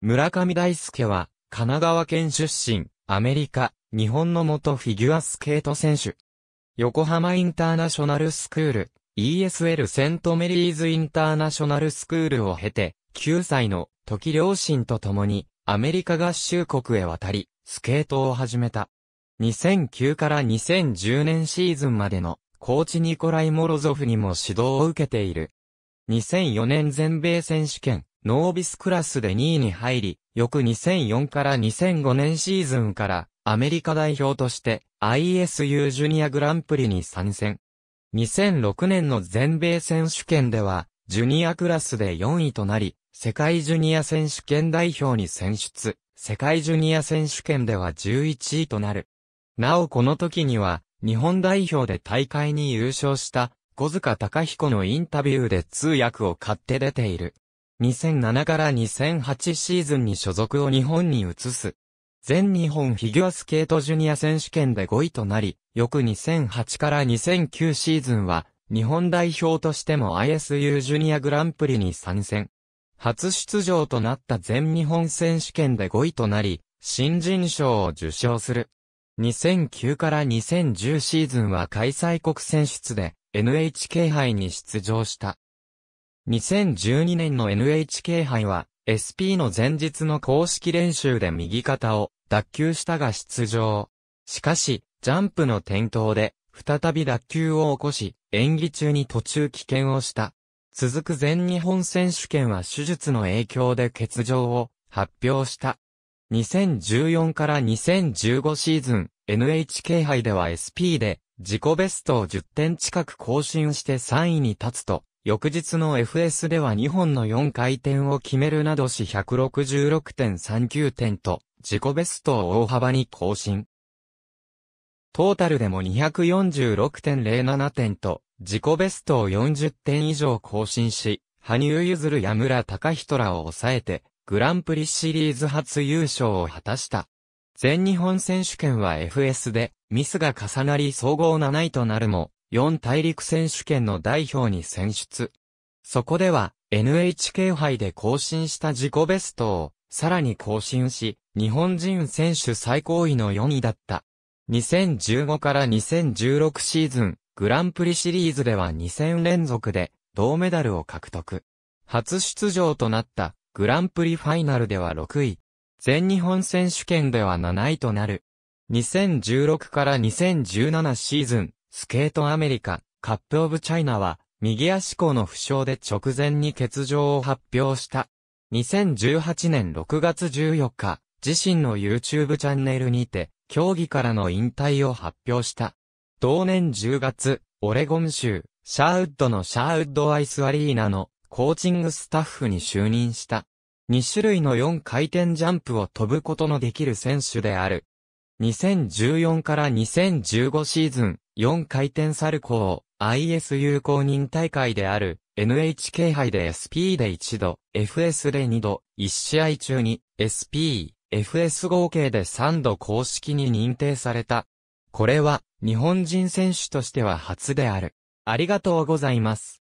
村上大輔は、神奈川県出身、アメリカ、日本の元フィギュアスケート選手。横浜インターナショナルスクール、ESL セントメリーズインターナショナルスクールを経て、9歳の時両親と共に、アメリカ合衆国へ渡り、スケートを始めた。2009から2010年シーズンまでのコーチニコライ・モロゾフにも指導を受けている。2004年全米選手権、ノービスクラスで2位に入り、翌2004から2005年シーズンからアメリカ代表として ISU ジュニアグランプリに参戦。2006年の全米選手権では、ジュニアクラスで4位となり、世界ジュニア選手権代表に選出。世界ジュニア選手権では11位となる。なおこの時には、日本代表で大会に優勝した、小塚隆彦のインタビューで通訳を買って出ている。2007から2008シーズンに所属を日本に移す。全日本フィギュアスケートジュニア選手権で5位となり、翌2008から2009シーズンは、日本代表としても ISU ジュニアグランプリに参戦。初出場となった全日本選手権で5位となり、新人賞を受賞する。2009から2010シーズンは開催国選出で NHK 杯に出場した。2012年の NHK 杯は、SP の前日の公式練習で右肩を脱臼したが出場。しかし、ジャンプの転倒で、再び脱臼を起こし、演技中に途中棄権をした。続く全日本選手権は手術の影響で欠場を発表した。2014から2015シーズン NHK 杯では SP で自己ベストを10点近く更新して3位に立つと翌日の FS では2本の4回転を決めるなどし166.39点と、自己ベストを大幅に更新。トータルでも246.07点と、自己ベストを40点以上更新し、羽生結弦や村隆人らを抑えて、グランプリシリーズ初優勝を果たした。全日本選手権は FS で、ミスが重なり総合7位となるも、4大陸選手権の代表に選出。そこでは NHK 杯で更新した自己ベストをさらに更新し、日本人選手最高位の4位だった。2015から2016シーズン、グランプリシリーズでは2戦連続で銅メダルを獲得。初出場となったグランプリファイナルでは6位。全日本選手権では7位となる。2016から2017シーズン、スケートアメリカ、カップオブチャイナは、右足甲の負傷で直前に欠場を発表した。2018年6月14日、自身の YouTube チャンネルにて、競技からの引退を発表した。同年10月、オレゴン州、シャーウッドのシャーウッドアイスアリーナのコーチングスタッフに就任した。2種類の4回転ジャンプを飛ぶことのできる選手である。2014から2015シーズン、4回転サルコを ISU 公認大会である NHK 杯で SP で1度、FS で2度、1試合中に SP、FS 合計で3度公式に認定された。これは日本人選手としては初である。ありがとうございます。